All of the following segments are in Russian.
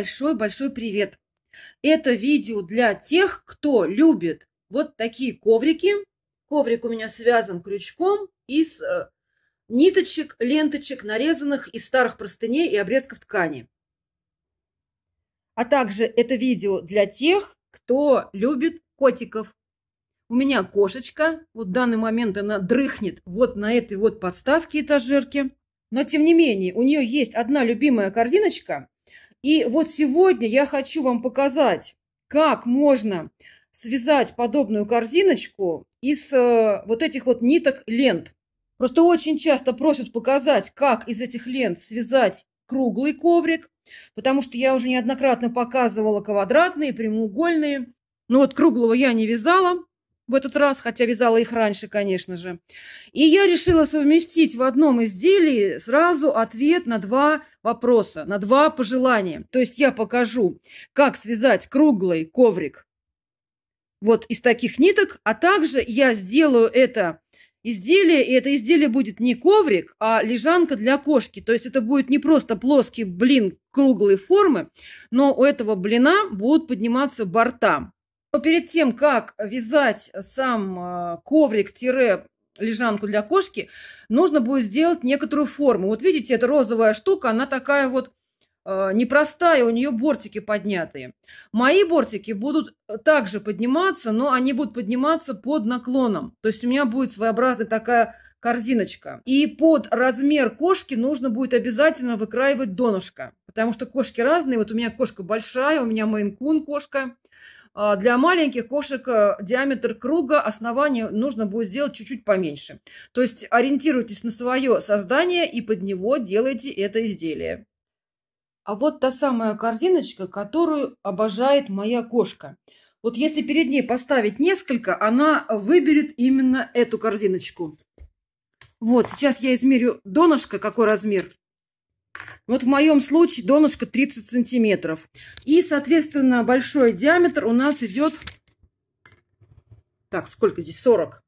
большой-большой привет. Это видео для тех, кто любит вот такие коврики. Коврик у меня связан крючком из э, ниточек, ленточек, нарезанных из старых простыней и обрезков ткани. А также это видео для тех, кто любит котиков. У меня кошечка, вот в данный момент она дрыхнет вот на этой вот подставке этажерки. Но, тем не менее, у нее есть одна любимая корзиночка – и вот сегодня я хочу вам показать, как можно связать подобную корзиночку из э, вот этих вот ниток лент. Просто очень часто просят показать, как из этих лент связать круглый коврик, потому что я уже неоднократно показывала квадратные, прямоугольные. Но вот круглого я не вязала в этот раз, хотя вязала их раньше, конечно же. И я решила совместить в одном изделии сразу ответ на два вопроса, на два пожелания. То есть я покажу, как связать круглый коврик вот из таких ниток, а также я сделаю это изделие, и это изделие будет не коврик, а лежанка для кошки. То есть это будет не просто плоский блин круглой формы, но у этого блина будут подниматься борта. Но перед тем, как вязать сам э, коврик лежанку для кошки, нужно будет сделать некоторую форму. Вот видите, эта розовая штука, она такая вот э, непростая, у нее бортики поднятые. Мои бортики будут э, также подниматься, но они будут подниматься под наклоном. То есть у меня будет своеобразная такая корзиночка. И под размер кошки нужно будет обязательно выкраивать донышко, потому что кошки разные. Вот у меня кошка большая, у меня мейн-кун кошка, а, для маленьких кошек э, диаметр круга основания нужно будет сделать чуть-чуть поменьше. То есть ориентируйтесь на свое создание и под него делайте это изделие. А вот та самая корзиночка, которую обожает моя кошка. Вот если перед ней поставить несколько, она выберет именно эту корзиночку. Вот, сейчас я измерю донышко, какой размер. Вот в моем случае донышко 30 сантиметров. И, соответственно, большой диаметр у нас идет... Так, сколько здесь? 40.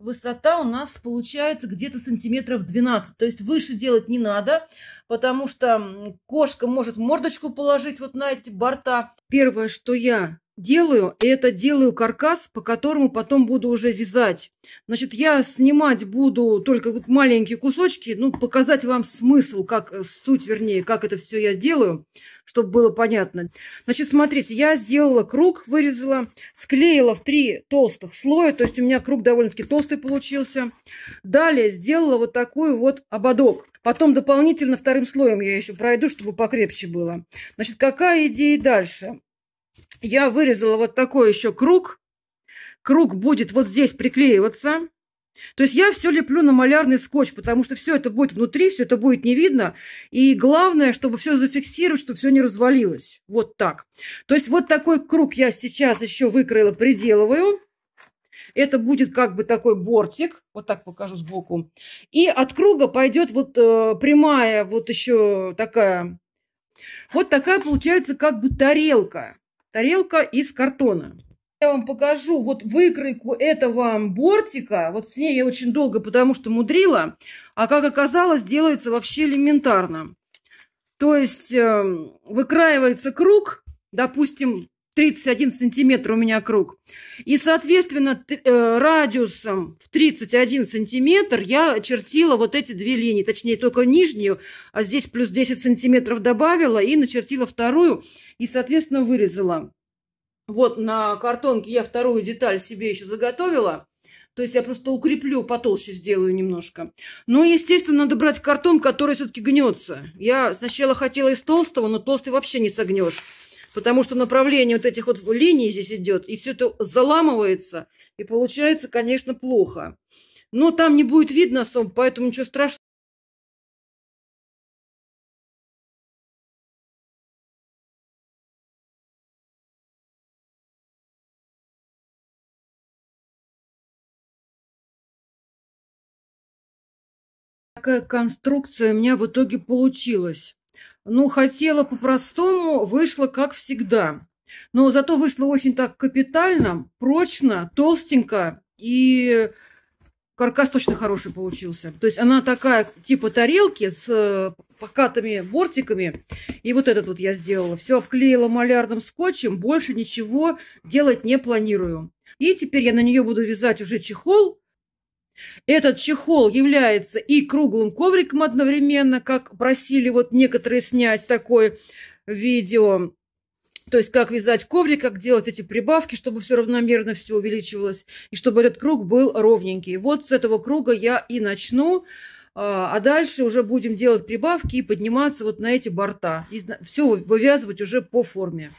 Высота у нас получается где-то сантиметров 12. То есть выше делать не надо, потому что кошка может мордочку положить вот на эти борта. Первое, что я делаю, и это делаю каркас, по которому потом буду уже вязать. Значит, я снимать буду только вот маленькие кусочки, ну, показать вам смысл, как э, суть, вернее, как это все я делаю, чтобы было понятно. Значит, смотрите, я сделала круг, вырезала, склеила в три толстых слоя, то есть у меня круг довольно-таки толстый получился. Далее сделала вот такой вот ободок. Потом дополнительно вторым слоем я еще пройду, чтобы покрепче было. Значит, какая идея дальше? Я вырезала вот такой еще круг. Круг будет вот здесь приклеиваться. То есть я все леплю на малярный скотч, потому что все это будет внутри, все это будет не видно. И главное, чтобы все зафиксировать, чтобы все не развалилось. Вот так. То есть вот такой круг я сейчас еще выкроила, приделываю. Это будет как бы такой бортик, вот так покажу сбоку. И от круга пойдет вот э, прямая, вот еще такая, вот такая получается как бы тарелка тарелка из картона. Я вам покажу вот выкройку этого бортика. Вот с ней я очень долго, потому что мудрила. А как оказалось, делается вообще элементарно. То есть э, выкраивается круг, допустим, 31 сантиметр у меня круг. И, соответственно, э, радиусом в 31 сантиметр я чертила вот эти две линии, точнее, только нижнюю, а здесь плюс 10 сантиметров добавила и начертила вторую и, соответственно, вырезала. Вот на картонке я вторую деталь себе еще заготовила. То есть я просто укреплю, потолще сделаю немножко. Но, ну, естественно, надо брать картон, который все-таки гнется. Я сначала хотела из толстого, но толстый вообще не согнешь. Потому что направление вот этих вот линий здесь идет, и все это заламывается, и получается, конечно, плохо. Но там не будет видно особо, поэтому ничего страшного. такая конструкция у меня в итоге получилась. Ну, хотела по-простому, вышло как всегда. Но зато вышло очень так капитально, прочно, толстенько и каркас точно хороший получился. То есть она такая, типа тарелки с э, покатыми бортиками. И вот этот вот я сделала. Все обклеила малярным скотчем, больше ничего делать не планирую. И теперь я на нее буду вязать уже чехол этот чехол является и круглым ковриком одновременно, как просили вот некоторые снять такое видео. То есть как вязать коврик, как делать эти прибавки, чтобы все равномерно все увеличивалось, и чтобы этот круг был ровненький. Вот с этого круга я и начну, а, а дальше уже будем делать прибавки и подниматься вот на эти борта. И все вывязывать уже по форме.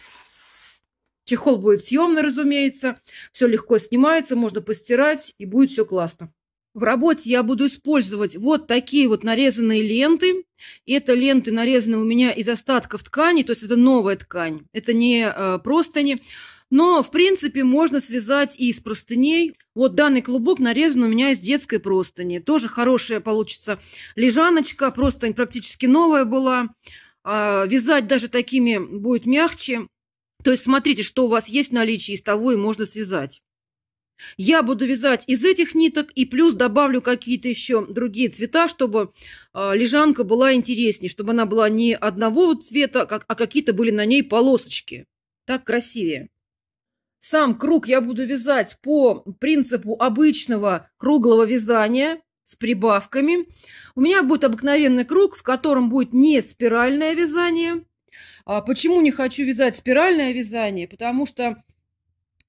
Чехол будет съемный, разумеется, все легко снимается, можно постирать и будет все классно. В работе я буду использовать вот такие вот нарезанные ленты. Это ленты нарезаны у меня из остатков ткани, то есть это новая ткань. Это не э, простыни. Но, в принципе, можно связать и из простыней. Вот данный клубок нарезан у меня из детской простыни. Тоже хорошая получится лежаночка. Простынь практически новая была. А, вязать даже такими будет мягче. То есть смотрите, что у вас есть в наличии, из того и можно связать. Я буду вязать из этих ниток и плюс добавлю какие-то еще другие цвета, чтобы а, лежанка была интереснее, чтобы она была не одного цвета, а какие-то были на ней полосочки. Так красивее. Сам круг я буду вязать по принципу обычного круглого вязания с прибавками. У меня будет обыкновенный круг, в котором будет не спиральное вязание. А почему не хочу вязать спиральное вязание? Потому что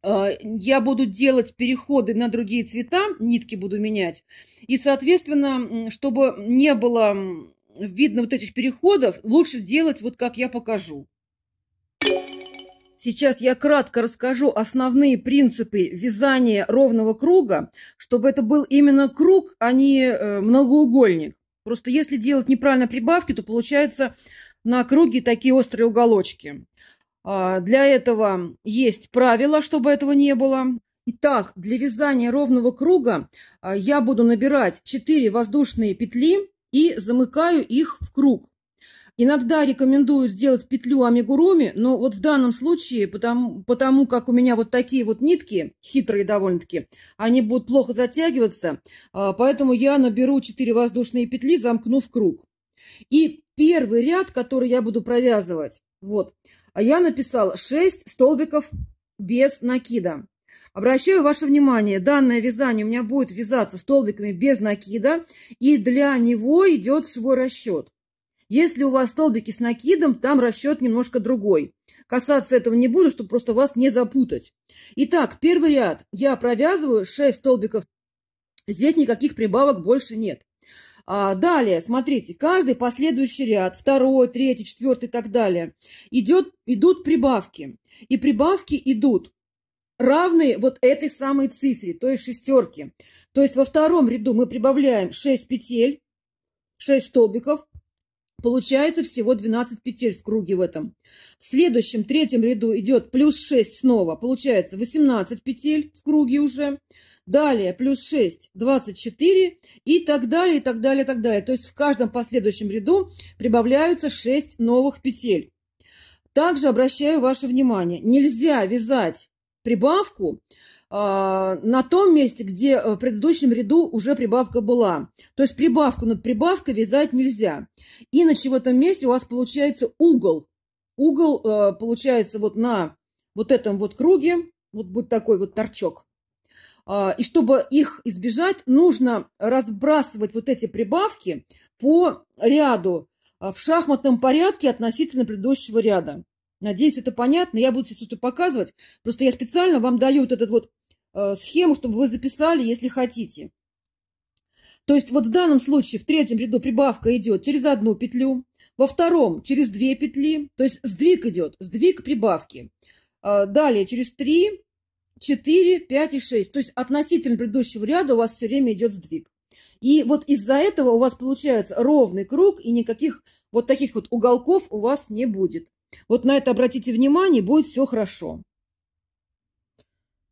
а, я буду делать переходы на другие цвета, нитки буду менять. И, соответственно, чтобы не было видно вот этих переходов, лучше делать вот как я покажу. Сейчас я кратко расскажу основные принципы вязания ровного круга, чтобы это был именно круг, а не э, многоугольник. Просто если делать неправильно прибавки, то получается на круге такие острые уголочки. А, для этого есть правила, чтобы этого не было. Итак, для вязания ровного круга а, я буду набирать 4 воздушные петли и замыкаю их в круг. Иногда рекомендую сделать петлю амигуруми, но вот в данном случае, потому, потому как у меня вот такие вот нитки, хитрые довольно-таки, они будут плохо затягиваться, а, поэтому я наберу 4 воздушные петли, замкнув круг. И первый ряд, который я буду провязывать, вот – а я написал 6 столбиков без накида. Обращаю ваше внимание, данное вязание у меня будет вязаться столбиками без накида, и для него идет свой расчет. Если у вас столбики с накидом, там расчет немножко другой. Касаться этого не буду, чтобы просто вас не запутать. Итак, первый ряд я провязываю 6 столбиков. Здесь никаких прибавок больше нет. А, далее, смотрите, каждый последующий ряд, второй, третий, четвертый и так далее, идет, идут прибавки. И прибавки идут равные вот этой самой цифре, то есть шестерке. То есть во втором ряду мы прибавляем 6 петель, 6 столбиков, Получается всего 12 петель в круге в этом. В следующем, третьем ряду идет плюс 6 снова. Получается 18 петель в круге уже далее плюс 6, 24 и так далее, и так далее, и так далее. То есть в каждом последующем ряду прибавляются 6 новых петель. Также обращаю ваше внимание, нельзя вязать прибавку а, на том месте, где э, в предыдущем ряду уже прибавка была. То есть прибавку над прибавкой вязать нельзя. Иначе в этом месте у вас получается угол. Угол э, получается вот на вот этом вот круге, вот будет такой вот торчок. А, и чтобы их избежать, нужно разбрасывать вот эти прибавки по ряду а, в шахматном порядке относительно предыдущего ряда. Надеюсь, это понятно. Я буду сейчас это показывать. Просто я специально вам даю вот эту вот а, схему, чтобы вы записали, если хотите. То есть вот в данном случае в третьем ряду прибавка идет через одну петлю, во втором через две петли, то есть сдвиг идет, сдвиг прибавки. Далее через три, 4, 5 и 6. То есть относительно предыдущего ряда у вас все время идет сдвиг. И вот из-за этого у вас получается ровный круг, и никаких вот таких вот уголков у вас не будет. Вот на это обратите внимание, будет все хорошо.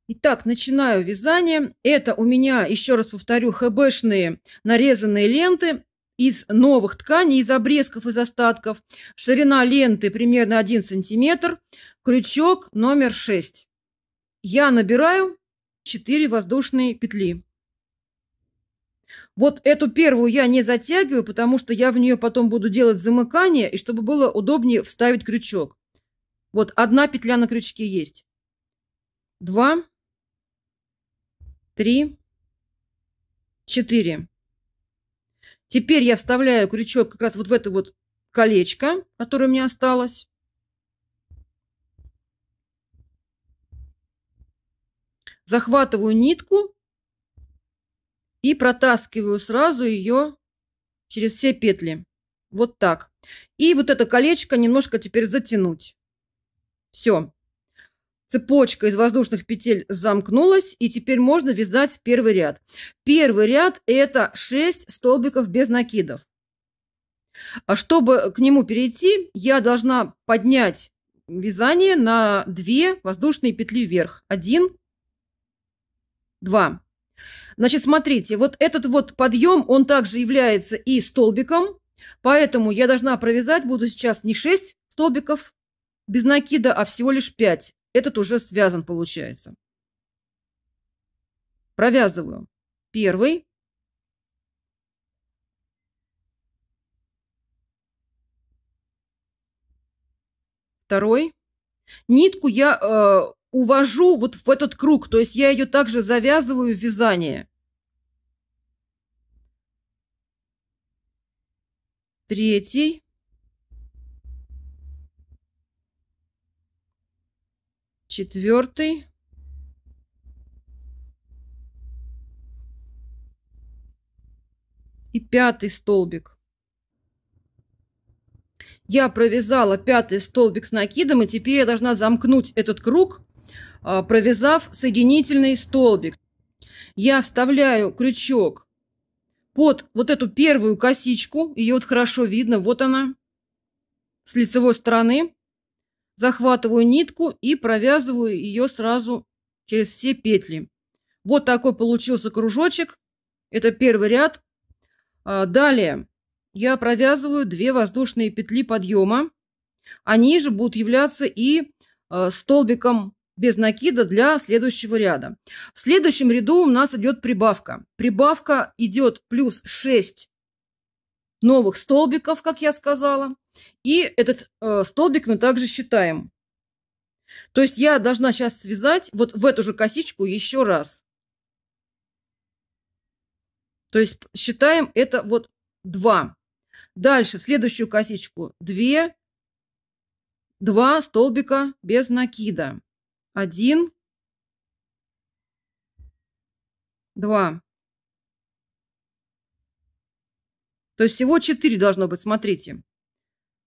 Итак, начинаю вязание. Это у меня, еще раз повторю, хбшные нарезанные ленты из новых тканей, из обрезков, из остатков. Ширина ленты примерно 1 сантиметр. Крючок номер 6 я набираю 4 воздушные петли. Вот эту первую я не затягиваю, потому что я в нее потом буду делать замыкание, и чтобы было удобнее вставить крючок. Вот одна петля на крючке есть. Два, три, четыре. Теперь я вставляю крючок как раз вот в это вот колечко, которое у меня осталось. захватываю нитку и протаскиваю сразу ее через все петли. Вот так. И вот это колечко немножко теперь затянуть. Все. Цепочка из воздушных петель замкнулась, и теперь можно вязать первый ряд. Первый ряд – это 6 столбиков без накидов. А чтобы к нему перейти, я должна поднять вязание на 2 воздушные петли вверх. 1, Два. Значит, смотрите, вот этот вот подъем, он также является и столбиком, поэтому я должна провязать, буду сейчас не 6 столбиков без накида, а всего лишь 5. Этот уже связан получается. Провязываю. Первый. Второй. Нитку я э, увожу вот в этот круг, то есть я ее также завязываю в вязание. Третий. Четвертый. И пятый столбик. Я провязала пятый столбик с накидом, и теперь я должна замкнуть этот круг – а, провязав соединительный столбик. Я вставляю крючок под вот эту первую косичку. Ее вот хорошо видно. Вот она с лицевой стороны. Захватываю нитку и провязываю ее сразу через все петли. Вот такой получился кружочек. Это первый ряд. А, далее я провязываю две воздушные петли подъема. Они же будут являться и а, столбиком без накида для следующего ряда. В следующем ряду у нас идет прибавка. Прибавка идет плюс 6 новых столбиков, как я сказала. И этот э, столбик мы также считаем. То есть я должна сейчас связать вот в эту же косичку еще раз. То есть считаем это вот 2. Дальше в следующую косичку 2, 2 столбика без накида. Один. Два. То есть всего четыре должно быть, смотрите.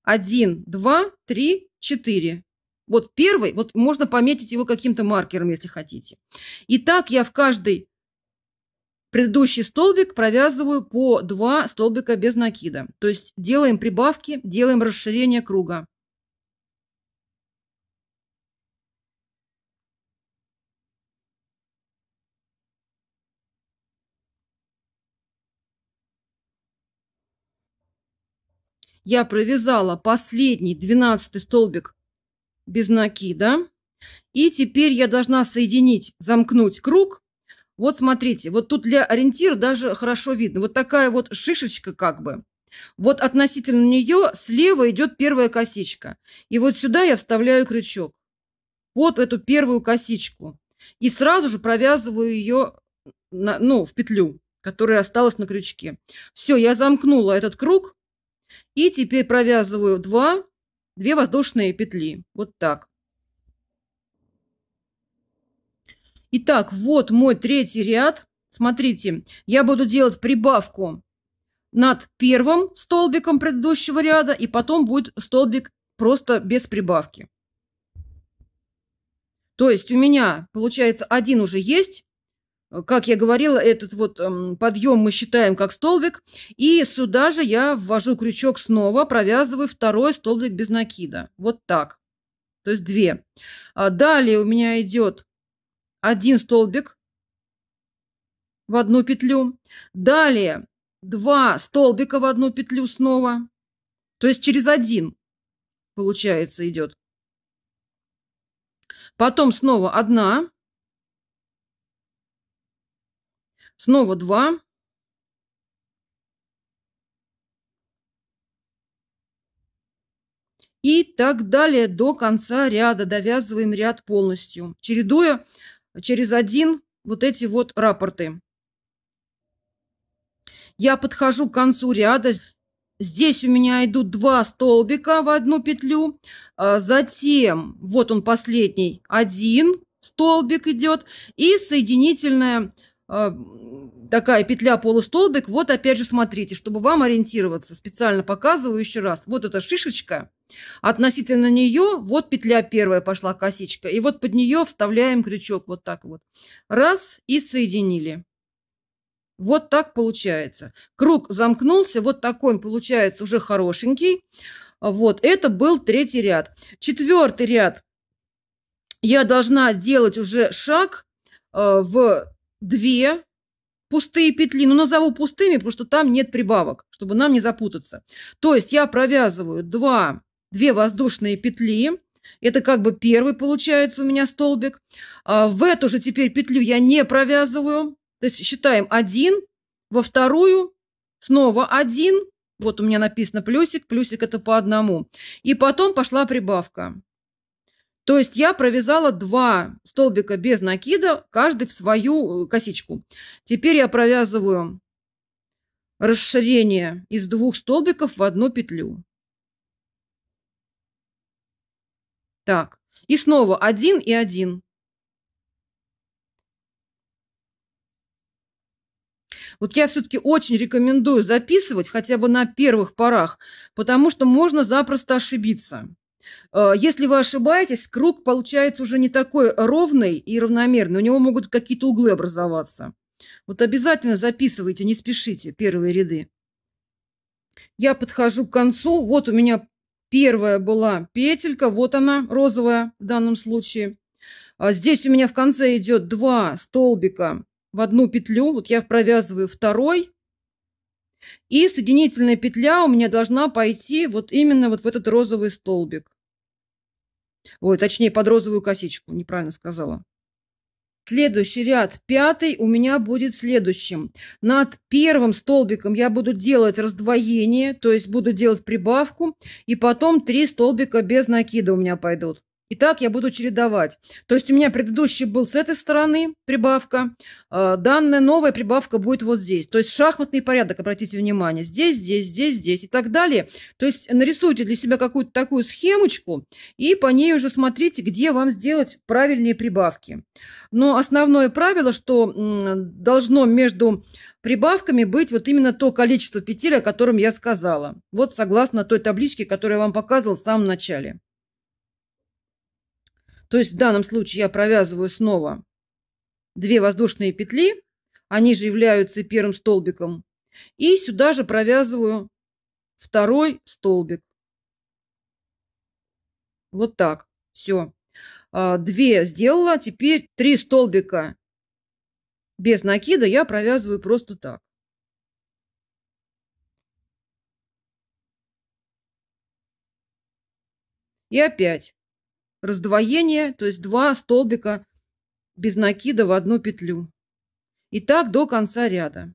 Один, два, три, четыре. Вот первый, вот можно пометить его каким-то маркером, если хотите. И так я в каждый предыдущий столбик провязываю по два столбика без накида. То есть делаем прибавки, делаем расширение круга. Я провязала последний, двенадцатый столбик без накида. И теперь я должна соединить, замкнуть круг. Вот смотрите, вот тут для ориентира даже хорошо видно. Вот такая вот шишечка как бы. Вот относительно нее слева идет первая косичка. И вот сюда я вставляю крючок. Вот в эту первую косичку. И сразу же провязываю ее на, ну, в петлю, которая осталась на крючке. Все, я замкнула этот круг. И теперь провязываю 2, 2 воздушные петли. Вот так. Итак, вот мой третий ряд. Смотрите, я буду делать прибавку над первым столбиком предыдущего ряда, и потом будет столбик просто без прибавки. То есть у меня, получается, один уже есть, как я говорила, этот вот эм, подъем мы считаем как столбик. И сюда же я ввожу крючок снова, провязываю второй столбик без накида. Вот так. То есть две. А далее у меня идет один столбик в одну петлю. Далее два столбика в одну петлю снова. То есть через один, получается, идет. Потом снова одна Снова два. И так далее до конца ряда. Довязываем ряд полностью, чередуя через один вот эти вот рапорты. Я подхожу к концу ряда. Здесь у меня идут два столбика в одну петлю. А затем, вот он последний, один столбик идет. И соединительная а, такая петля полустолбик. Вот опять же смотрите, чтобы вам ориентироваться. Специально показываю еще раз. Вот эта шишечка. Относительно нее вот петля первая пошла, косичка. И вот под нее вставляем крючок вот так вот. Раз и соединили. Вот так получается. Круг замкнулся. Вот такой он получается уже хорошенький. Вот, это был третий ряд. Четвертый ряд я должна делать уже шаг а, в две пустые петли, но ну, назову пустыми, потому что там нет прибавок, чтобы нам не запутаться. То есть я провязываю два, две воздушные петли, это как бы первый получается у меня столбик. А в эту же теперь петлю я не провязываю, то есть считаем один во вторую снова один. вот у меня написано плюсик, плюсик это по одному. И потом пошла прибавка. То есть я провязала два столбика без накида, каждый в свою э, косичку. Теперь я провязываю расширение из двух столбиков в одну петлю. Так, и снова один и один. Вот я все-таки очень рекомендую записывать хотя бы на первых порах, потому что можно запросто ошибиться. Э, если вы ошибаетесь, круг получается уже не такой ровный и равномерный. У него могут какие-то углы образоваться. Вот обязательно записывайте, не спешите первые ряды. Я подхожу к концу. Вот у меня первая была петелька. Вот она, розовая в данном случае. А здесь у меня в конце идет два столбика в одну петлю. Вот я провязываю второй. И соединительная петля у меня должна пойти вот именно вот в этот розовый столбик. Ой, точнее, под розовую косичку, неправильно сказала. Следующий ряд, пятый, у меня будет следующим. Над первым столбиком я буду делать раздвоение, то есть буду делать прибавку, и потом три столбика без накида у меня пойдут. И так я буду чередовать. То есть у меня предыдущий был с этой стороны прибавка. А, данная новая прибавка будет вот здесь. То есть шахматный порядок, обратите внимание. Здесь, здесь, здесь, здесь и так далее. То есть нарисуйте для себя какую-то такую схемочку и по ней уже смотрите, где вам сделать правильные прибавки. Но основное правило, что должно между прибавками быть вот именно то количество петель, о котором я сказала. Вот согласно той табличке, которую я вам показывала в самом начале. То есть в данном случае я провязываю снова две воздушные петли, они же являются первым столбиком, и сюда же провязываю второй столбик. Вот так, все. А, две сделала, теперь три столбика без накида я провязываю просто так. И опять раздвоение, то есть два столбика без накида в одну петлю. И так до конца ряда.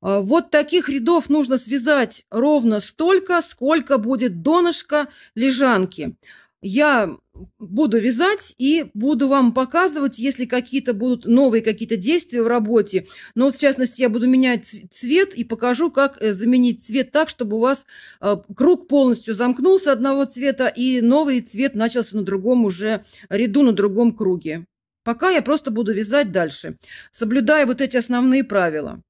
А, вот таких рядов нужно связать ровно столько, сколько будет донышко лежанки. Я буду вязать и буду вам показывать, если какие-то будут новые какие-то действия в работе. Но в частности, я буду менять цвет и покажу, как э, заменить цвет так, чтобы у вас э, круг полностью замкнулся одного цвета и новый цвет начался на другом уже ряду, на другом круге. Пока я просто буду вязать дальше, соблюдая вот эти основные правила.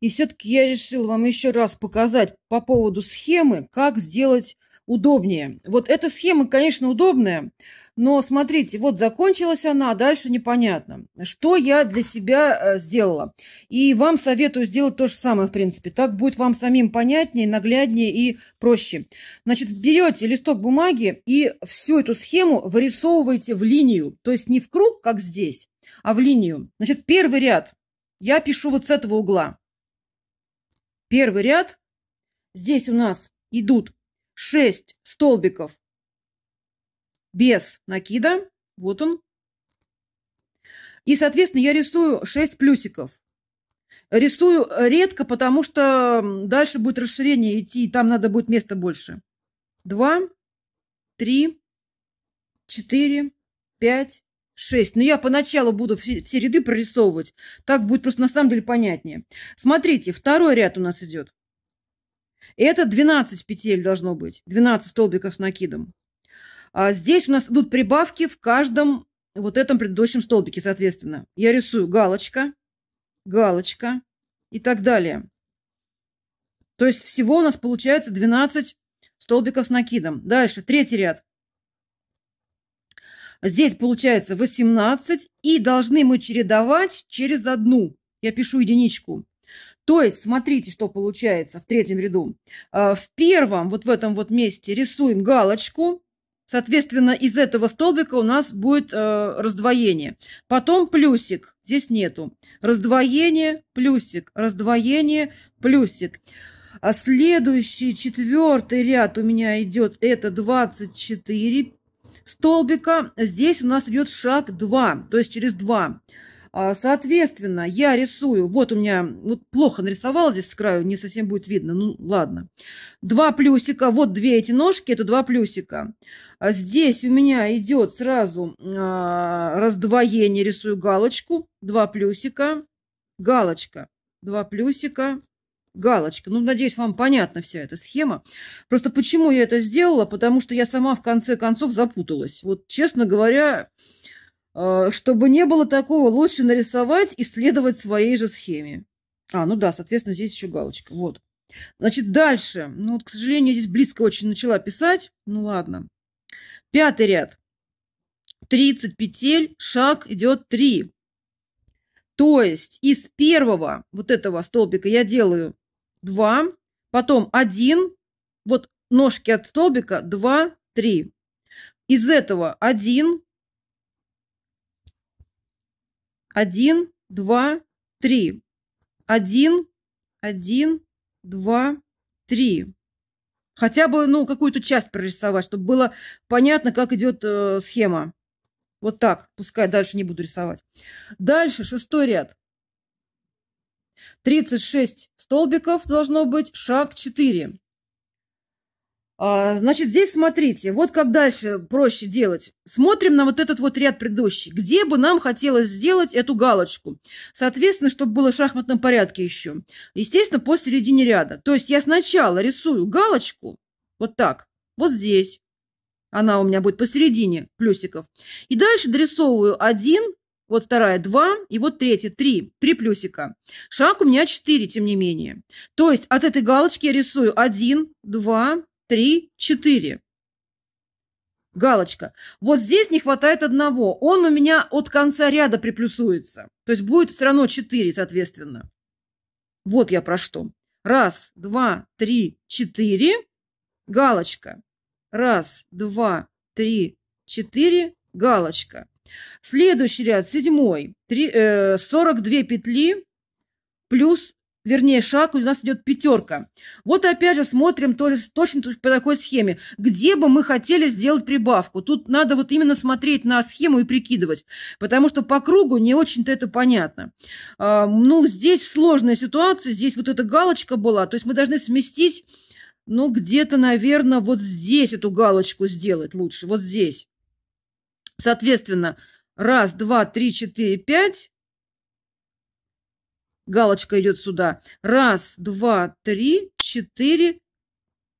И все-таки я решила вам еще раз показать по поводу схемы, как сделать удобнее. Вот эта схема, конечно, удобная, но смотрите, вот закончилась она, а дальше непонятно. Что я для себя э, сделала? И вам советую сделать то же самое, в принципе. Так будет вам самим понятнее, нагляднее и проще. Значит, берете листок бумаги и всю эту схему вырисовываете в линию. То есть не в круг, как здесь, а в линию. Значит, первый ряд я пишу вот с этого угла. Первый ряд. Здесь у нас идут шесть столбиков без накида. Вот он. И, соответственно, я рисую 6 плюсиков. Рисую редко, потому что дальше будет расширение идти, и там надо будет места больше. 2, 3, 4, 5, 6. Но я поначалу буду все, все ряды прорисовывать. Так будет просто на самом деле понятнее. Смотрите, второй ряд у нас идет это 12 петель должно быть, 12 столбиков с накидом. А здесь у нас идут прибавки в каждом вот этом предыдущем столбике, соответственно. Я рисую галочка, галочка и так далее. То есть всего у нас получается 12 столбиков с накидом. Дальше, третий ряд. Здесь получается 18, и должны мы чередовать через одну. Я пишу единичку. То есть смотрите, что получается в третьем ряду. Э, в первом, вот в этом вот месте, рисуем галочку. Соответственно, из этого столбика у нас будет э, раздвоение. Потом плюсик. Здесь нету. Раздвоение, плюсик. Раздвоение, плюсик. А следующий, четвертый ряд у меня идет. Это 24 столбика. Здесь у нас идет шаг 2, то есть через 2. А, соответственно, я рисую, вот у меня вот плохо нарисовала здесь с краю, не совсем будет видно, ну ладно. Два плюсика, вот две эти ножки, это два плюсика. А здесь у меня идет сразу а, раздвоение, рисую галочку, два плюсика, галочка, два плюсика, галочка. Ну, надеюсь, вам понятна вся эта схема. Просто почему я это сделала? Потому что я сама в конце концов запуталась. Вот, честно говоря, Э, чтобы не было такого, лучше нарисовать и следовать своей же схеме. А, ну да, соответственно, здесь еще галочка. Вот. Значит, дальше. Ну, вот, к сожалению, здесь близко очень начала писать. Ну, ладно. Пятый ряд. 30 петель, шаг идет 3. То есть из первого вот этого столбика я делаю 2, потом 1, вот ножки от столбика 2, 3. Из этого 1, один, два, три. Один, один, два, три. Хотя бы, ну, какую-то часть прорисовать, чтобы было понятно, как идет э, схема. Вот так. Пускай дальше не буду рисовать. Дальше шестой ряд. 36 столбиков должно быть, шаг 4. А, значит, здесь смотрите, вот как дальше проще делать. Смотрим на вот этот вот ряд предыдущий. Где бы нам хотелось сделать эту галочку? Соответственно, чтобы было в шахматном порядке еще. Естественно, посередине ряда. То есть я сначала рисую галочку вот так, вот здесь. Она у меня будет посередине плюсиков. И дальше дорисовываю один, вот вторая два, и вот третья три, три плюсика. Шаг у меня четыре, тем не менее. То есть от этой галочки я рисую один, два три, четыре. Галочка. Вот здесь не хватает одного. Он у меня от конца ряда приплюсуется. То есть будет все равно 4, соответственно. Вот я про что. Раз, два, три, четыре. Галочка. Раз, два, три, четыре. Галочка. Следующий ряд, седьмой. Три, э, 42 петли плюс вернее, шаг, у нас идет пятерка. Вот опять же смотрим тоже, точно по такой схеме. Где бы мы хотели сделать прибавку? Тут надо вот именно смотреть на схему и прикидывать, потому что по кругу не очень-то это понятно. А, ну, здесь сложная ситуация, здесь вот эта галочка была, то есть мы должны сместить, ну, где-то, наверное, вот здесь эту галочку сделать лучше, вот здесь. Соответственно, раз, два, три, четыре, пять, галочка идет сюда. Раз, два, три, четыре,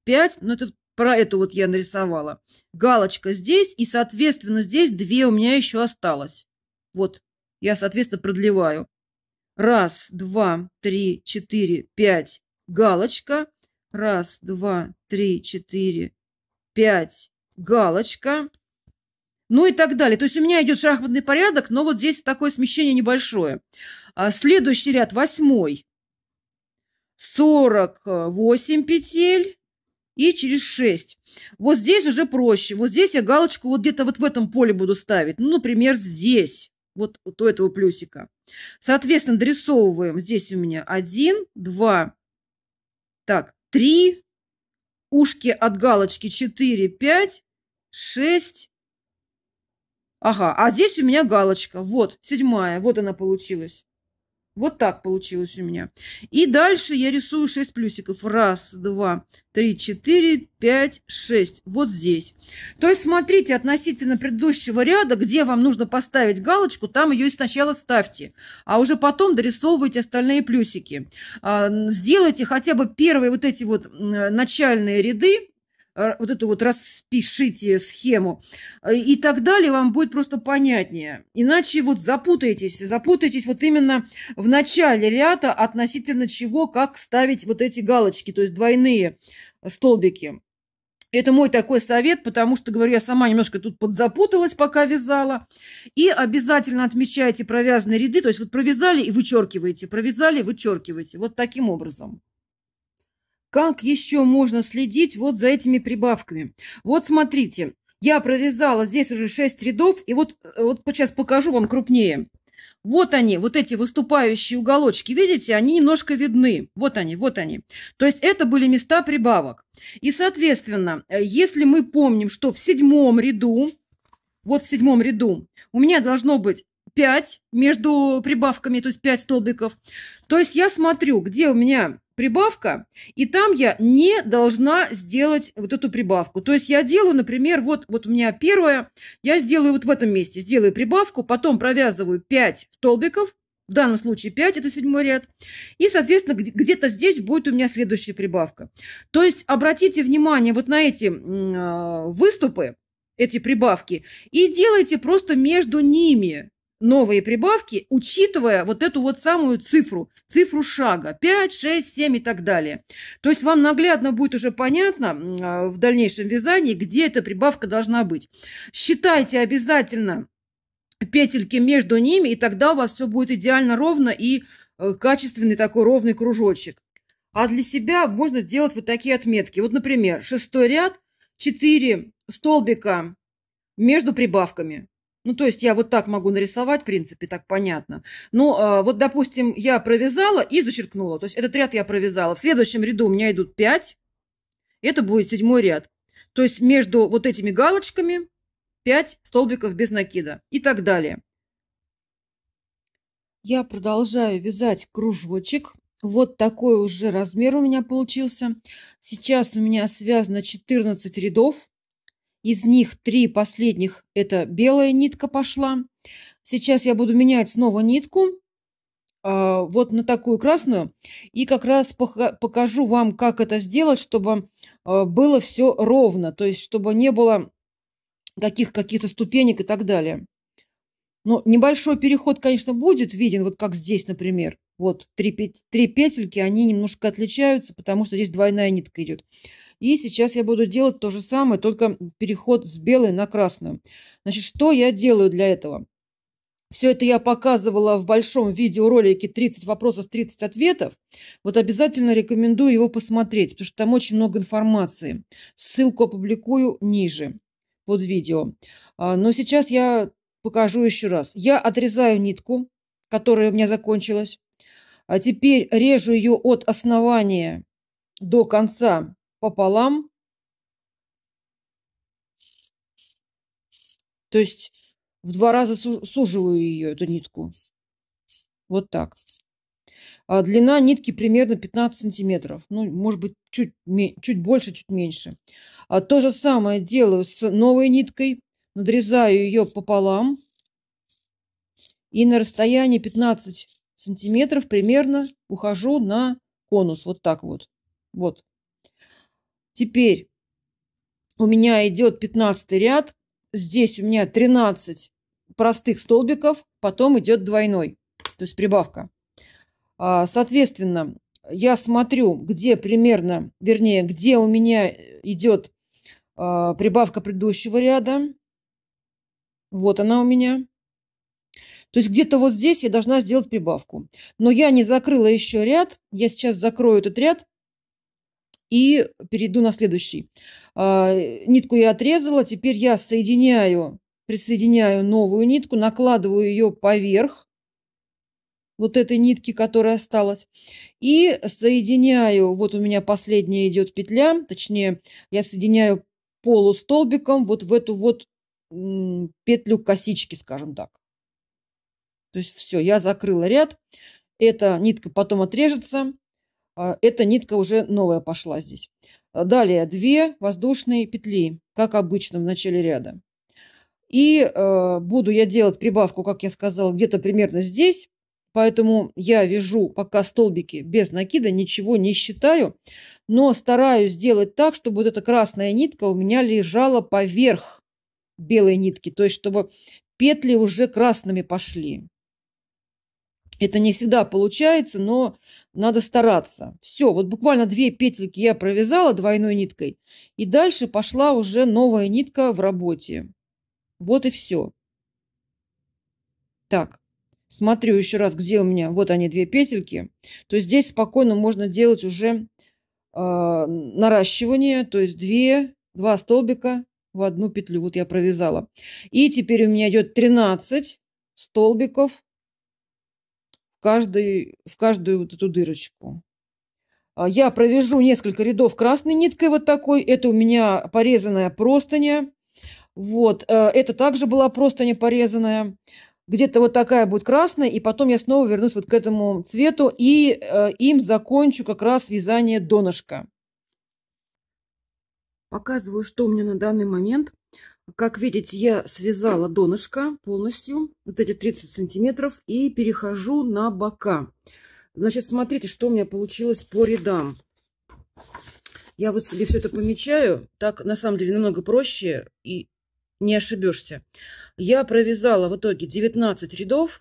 пять. Ну, это про эту вот я нарисовала. Галочка здесь, и, соответственно, здесь две у меня еще осталось. Вот, я, соответственно, продлеваю. Раз, два, три, четыре, пять. Галочка. Раз, два, три, четыре, пять. Галочка ну и так далее. То есть у меня идет шахматный порядок, но вот здесь такое смещение небольшое. А, следующий ряд, восьмой. 48 э, петель и через 6. Вот здесь уже проще. Вот здесь я галочку вот где-то вот в этом поле буду ставить. Ну, например, здесь. Вот у этого плюсика. Соответственно, дорисовываем. Здесь у меня 1, 2, так, 3, ушки от галочки 4, 5, 6, Ага, а здесь у меня галочка. Вот, седьмая. Вот она получилась. Вот так получилось у меня. И дальше я рисую 6 плюсиков. Раз, два, три, четыре, пять, шесть. Вот здесь. То есть смотрите относительно предыдущего ряда, где вам нужно поставить галочку, там ее и сначала ставьте. А уже потом дорисовывайте остальные плюсики. А, сделайте хотя бы первые вот эти вот начальные ряды, Э, вот эту вот распишите схему э, и так далее, вам будет просто понятнее. Иначе вот запутаетесь, запутаетесь вот именно в начале ряда относительно чего, как ставить вот эти галочки, то есть двойные столбики. Это мой такой совет, потому что, говорю, я сама немножко тут подзапуталась, пока вязала. И обязательно отмечайте провязанные ряды, то есть вот провязали и вычеркиваете, провязали и вычеркиваете. Вот таким образом. Как еще можно следить вот за этими прибавками? Вот смотрите, я провязала здесь уже 6 рядов, и вот, э, вот сейчас покажу вам крупнее. Вот они, вот эти выступающие уголочки, видите, они немножко видны. Вот они, вот они. То есть это были места прибавок. И, соответственно, э, если мы помним, что в седьмом ряду, вот в седьмом ряду, у меня должно быть 5 между прибавками, то есть 5 столбиков, то есть я смотрю, где у меня прибавка, и там я не должна сделать вот эту прибавку. То есть я делаю, например, вот, вот у меня первое, я сделаю вот в этом месте, сделаю прибавку, потом провязываю 5 столбиков, в данном случае 5, это седьмой ряд. И, соответственно, где-то здесь будет у меня следующая прибавка. То есть обратите внимание вот на эти э, выступы, эти прибавки, и делайте просто между ними новые прибавки, учитывая вот эту вот самую цифру, цифру шага 5, 6, 7 и так далее. То есть вам наглядно будет уже понятно а, в дальнейшем вязании, где эта прибавка должна быть. Считайте обязательно петельки между ними, и тогда у вас все будет идеально ровно и э, качественный такой ровный кружочек. А для себя можно делать вот такие отметки. Вот, например, шестой ряд, 4 столбика между прибавками. Ну, то есть я вот так могу нарисовать, в принципе, так понятно. Но ну, а, вот, допустим, я провязала и зачеркнула. То есть этот ряд я провязала. В следующем ряду у меня идут 5. Это будет седьмой ряд. То есть между вот этими галочками 5 столбиков без накида и так далее. Я продолжаю вязать кружочек. Вот такой уже размер у меня получился. Сейчас у меня связано 14 рядов. Из них три последних – это белая нитка пошла. Сейчас я буду менять снова нитку а, вот на такую красную. И как раз покажу вам, как это сделать, чтобы а, было все ровно. То есть, чтобы не было каких, каких-то ступенек и так далее. Но небольшой переход, конечно, будет виден, вот как здесь, например. Вот три, пет... три петельки, они немножко отличаются, потому что здесь двойная нитка идет. И сейчас я буду делать то же самое, только переход с белой на красную. Значит, что я делаю для этого? Все это я показывала в большом видеоролике 30 вопросов, 30 ответов. Вот обязательно рекомендую его посмотреть, потому что там очень много информации. Ссылку опубликую ниже под видео. А, но сейчас я покажу еще раз. Я отрезаю нитку, которая у меня закончилась. А теперь режу ее от основания до конца пополам. То есть в два раза суживаю ее, эту нитку. Вот так. А длина нитки примерно 15 сантиметров. Ну, может быть, чуть, чуть больше, чуть меньше. А то же самое делаю с новой ниткой. Надрезаю ее пополам. И на расстоянии 15 сантиметров примерно ухожу на конус. Вот так вот. Вот. Теперь у меня идет 15 ряд, здесь у меня 13 простых столбиков, потом идет двойной, то есть прибавка. А, соответственно, я смотрю, где примерно, вернее, где у меня идет а, прибавка предыдущего ряда. Вот она у меня. То есть где-то вот здесь я должна сделать прибавку. Но я не закрыла еще ряд. Я сейчас закрою этот ряд и перейду на следующий. А, нитку я отрезала, теперь я соединяю, присоединяю новую нитку, накладываю ее поверх вот этой нитки, которая осталась, и соединяю, вот у меня последняя идет петля, точнее, я соединяю полустолбиком вот в эту вот петлю косички, скажем так. То есть все, я закрыла ряд, эта нитка потом отрежется, а, эта нитка уже новая пошла здесь. Далее две воздушные петли, как обычно в начале ряда. И э, буду я делать прибавку, как я сказала, где-то примерно здесь. Поэтому я вяжу пока столбики без накида, ничего не считаю. Но стараюсь сделать так, чтобы вот эта красная нитка у меня лежала поверх белой нитки. То есть, чтобы петли уже красными пошли. Это не всегда получается, но надо стараться. Все, вот буквально две петельки я провязала двойной ниткой, и дальше пошла уже новая нитка в работе. Вот и все. Так, смотрю еще раз, где у меня, вот они две петельки, то есть здесь спокойно можно делать уже э, наращивание, то есть две два столбика в одну петлю, вот я провязала. И теперь у меня идет 13 столбиков каждый, в каждую вот эту дырочку. А, я провяжу несколько рядов красной ниткой вот такой. Это у меня порезанная простыня. Вот, э, это также была простыня порезанная. Где-то вот такая будет красная, и потом я снова вернусь вот к этому цвету, и э, им закончу как раз вязание донышка. Показываю, что у меня на данный момент. Как видите, я связала донышко полностью, вот эти 30 сантиметров, и перехожу на бока. Значит, смотрите, что у меня получилось по рядам. Я вот себе все это помечаю. Так, на самом деле, намного проще и не ошибешься. Я провязала в итоге 19 рядов.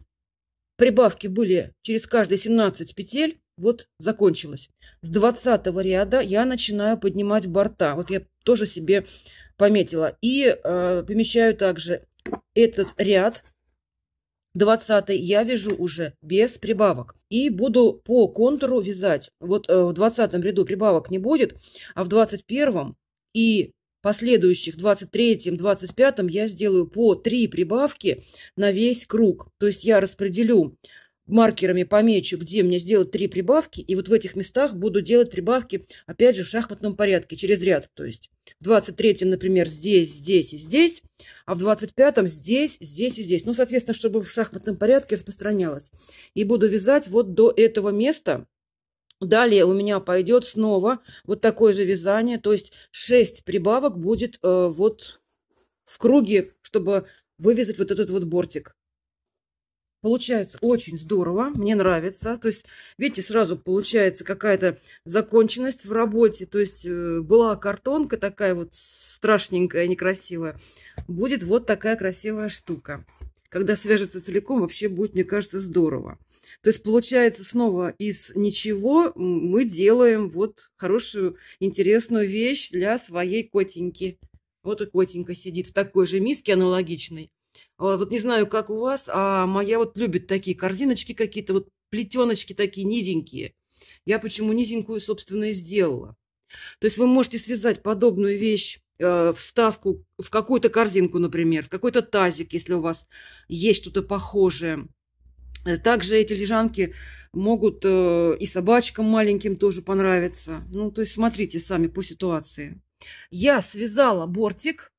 Прибавки были через каждые 17 петель. Вот закончилось. С 20 ряда я начинаю поднимать борта. Вот я тоже себе пометила. И э, помещаю также этот ряд 20 я вяжу уже без прибавок. И буду по контуру вязать. Вот э, в 20 ряду прибавок не будет, а в 21 и последующих 23, 25 я сделаю по 3 прибавки на весь круг. То есть я распределю маркерами помечу, где мне сделать три прибавки, и вот в этих местах буду делать прибавки, опять же, в шахматном порядке, через ряд. То есть в 23-м, например, здесь, здесь и здесь, а в 25-м здесь, здесь и здесь. Ну, соответственно, чтобы в шахматном порядке распространялось. И буду вязать вот до этого места. Далее у меня пойдет снова вот такое же вязание, то есть 6 прибавок будет э, вот в круге, чтобы вывязать вот этот вот бортик. Получается очень здорово, мне нравится. То есть, видите, сразу получается какая-то законченность в работе. То есть, э, была картонка такая вот страшненькая, некрасивая. Будет вот такая красивая штука. Когда свяжется целиком, вообще будет, мне кажется, здорово. То есть, получается, снова из ничего мы делаем вот хорошую, интересную вещь для своей котеньки. Вот и котенька сидит в такой же миске аналогичной. А, вот не знаю, как у вас, а моя вот любит такие корзиночки какие-то, вот плетеночки такие низенькие. Я почему низенькую, собственно, и сделала. То есть вы можете связать подобную вещь а, вставку в какую-то корзинку, например, в какой-то тазик, если у вас есть что-то похожее. Э, также эти лежанки могут э, и собачкам маленьким тоже понравиться. Ну, то есть смотрите сами по ситуации. Я связала бортик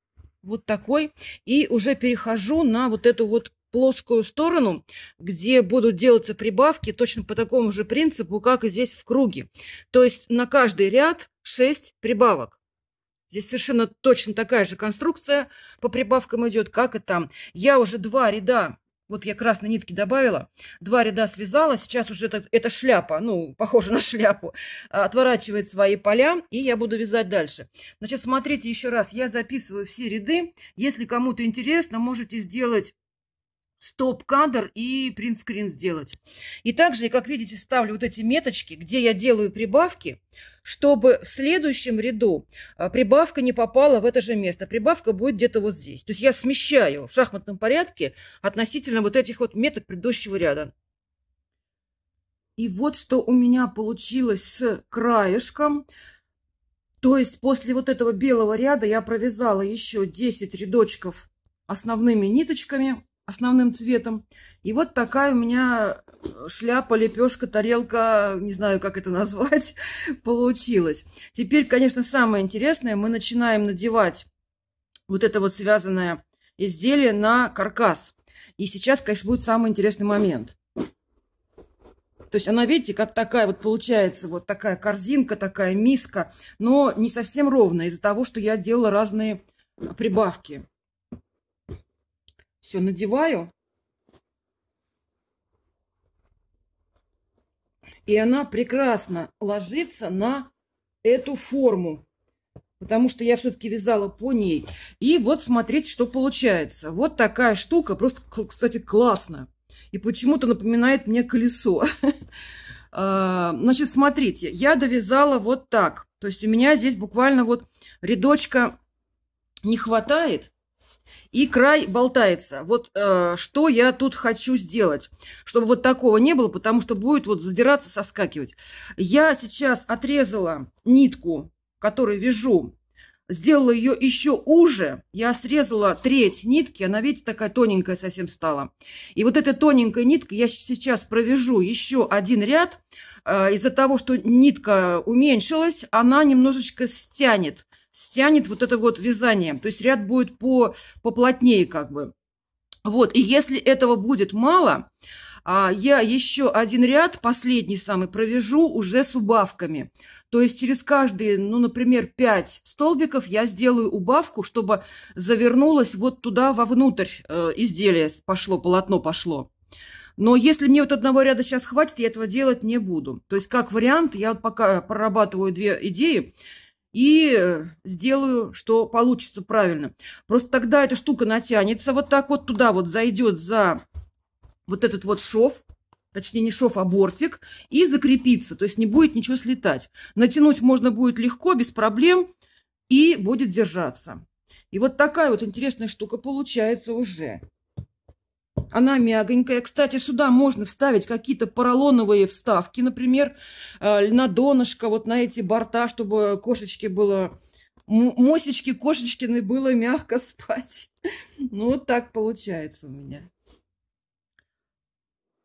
вот такой. И уже перехожу на вот эту вот плоскую сторону, где будут делаться прибавки точно по такому же принципу, как и здесь в круге. То есть на каждый ряд 6 прибавок. Здесь совершенно точно такая же конструкция по прибавкам идет, как и там. Я уже два ряда вот я красные нитки добавила, два ряда связала, сейчас уже это, это шляпа, ну, похоже на шляпу, отворачивает свои поля, и я буду вязать дальше. Значит, смотрите еще раз, я записываю все ряды. Если кому-то интересно, можете сделать стоп-кадр и принтскрин сделать. И также, как видите, ставлю вот эти меточки, где я делаю прибавки, чтобы в следующем ряду а, прибавка не попала в это же место. Прибавка будет где-то вот здесь. То есть я смещаю в шахматном порядке относительно вот этих вот меток предыдущего ряда. И вот что у меня получилось с краешком. То есть после вот этого белого ряда я провязала еще 10 рядочков основными ниточками основным цветом. И вот такая у меня э, шляпа, лепешка, тарелка, не знаю, как это назвать, получилась. Теперь, конечно, самое интересное, мы начинаем надевать вот это вот связанное изделие на каркас. И сейчас, конечно, будет самый интересный момент. То есть она, видите, как такая вот получается, вот такая корзинка, такая миска, но не совсем ровная из-за того, что я делала разные прибавки. Все, надеваю. И она прекрасно ложится на эту форму, потому что я все-таки вязала по ней. И вот смотрите, что получается. Вот такая штука, просто, кстати, классно. И почему-то напоминает мне колесо. А, значит, смотрите, я довязала вот так. То есть у меня здесь буквально вот рядочка не хватает и край болтается. Вот э, что я тут хочу сделать, чтобы вот такого не было, потому что будет вот задираться, соскакивать. Я сейчас отрезала нитку, которую вяжу, сделала ее еще уже. Я срезала треть нитки, она, видите, такая тоненькая совсем стала. И вот эта тоненькая нитка я сейчас провяжу еще один ряд. Э, Из-за того, что нитка уменьшилась, она немножечко стянет стянет вот это вот вязание. То есть ряд будет по, поплотнее как бы. Вот, и если этого будет мало, а, я еще один ряд, последний самый, провяжу уже с убавками. То есть через каждые, ну, например, 5 столбиков я сделаю убавку, чтобы завернулось вот туда вовнутрь э, изделие пошло, полотно пошло. Но если мне вот одного ряда сейчас хватит, я этого делать не буду. То есть как вариант, я вот пока прорабатываю две идеи и э, сделаю, что получится правильно. Просто тогда эта штука натянется вот так вот туда вот зайдет за вот этот вот шов, точнее не шов, а бортик, и закрепится, то есть не будет ничего слетать. Натянуть можно будет легко, без проблем, и будет держаться. И вот такая вот интересная штука получается уже. Она мягонькая. Кстати, сюда можно вставить какие-то поролоновые вставки, например, э, на донышко, вот на эти борта, чтобы кошечки было... Мосечки кошечкины было мягко спать. Ну, вот так получается у меня.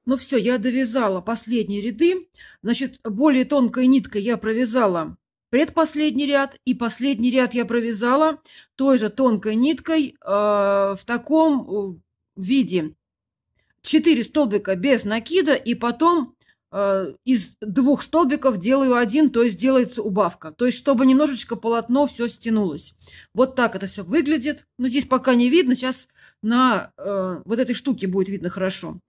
Ну все, я довязала последние ряды. Значит, более тонкой ниткой я провязала предпоследний ряд и последний ряд я провязала той же тонкой ниткой э, в таком э, виде. 4 столбика без накида, и потом э, из двух столбиков делаю один, то есть делается убавка. То есть, чтобы немножечко полотно все стянулось. Вот так это все выглядит. Но ну, здесь пока не видно, сейчас на э, вот этой штуке будет видно хорошо.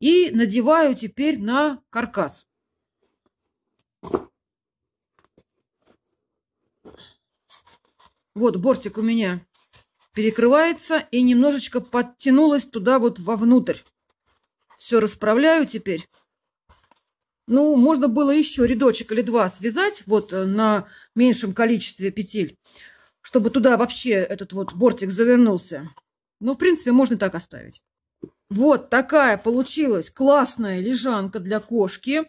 И надеваю теперь на каркас. Вот бортик у меня перекрывается и немножечко подтянулось туда вот вовнутрь все расправляю теперь. Ну, можно было еще рядочек или два связать вот э, на меньшем количестве петель, чтобы туда вообще этот вот бортик завернулся. Ну, в принципе, можно так оставить. Вот такая получилась классная лежанка для кошки.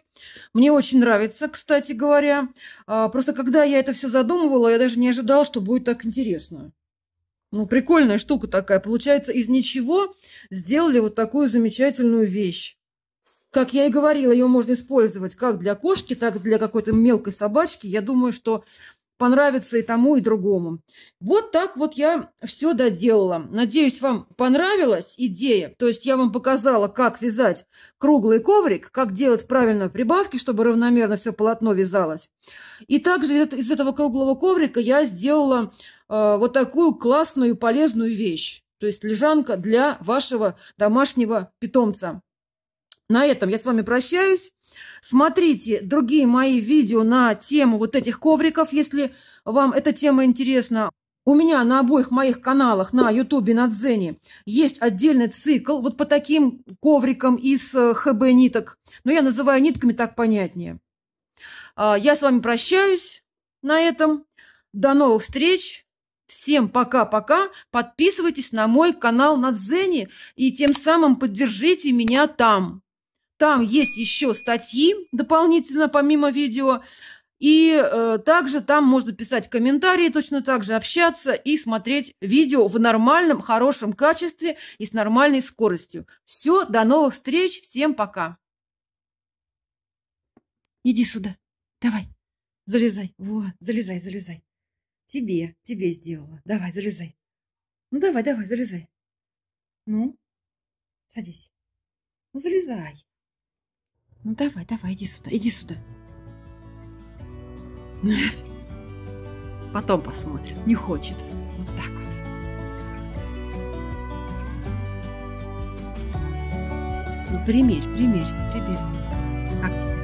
Мне очень нравится, кстати говоря. А, просто когда я это все задумывала, я даже не ожидала, что будет так интересно. Ну, прикольная штука такая. Получается, из ничего сделали вот такую замечательную вещь. Как я и говорила, ее можно использовать как для кошки, так и для какой-то мелкой собачки. Я думаю, что понравится и тому, и другому. Вот так вот я все доделала. Надеюсь, вам понравилась идея. То есть я вам показала, как вязать круглый коврик, как делать правильно прибавки, чтобы равномерно все полотно вязалось. И также из этого круглого коврика я сделала а, вот такую классную и полезную вещь. То есть лежанка для вашего домашнего питомца. На этом я с вами прощаюсь. Смотрите другие мои видео на тему вот этих ковриков, если вам эта тема интересна. У меня на обоих моих каналах, на Ютубе и на Дзене, есть отдельный цикл вот по таким коврикам из э, ХБ ниток. Но я называю нитками так понятнее. А, я с вами прощаюсь на этом. До новых встреч! Всем пока-пока. Подписывайтесь на мой канал на Дзене и тем самым поддержите меня там. Там есть еще статьи дополнительно, помимо видео. И э, также там можно писать комментарии, точно так же общаться и смотреть видео в нормальном, хорошем качестве и с нормальной скоростью. Все, до новых встреч, всем пока. Иди сюда, давай, залезай, вот, залезай, залезай. Тебе, тебе сделала. Давай, залезай. Ну, давай, давай, залезай. Ну, садись. Ну, залезай. Ну, давай, давай, иди сюда, иди сюда. Потом посмотрим. Не хочет. Вот так вот. Ну, примерь, примерь, примерь. Как тебе?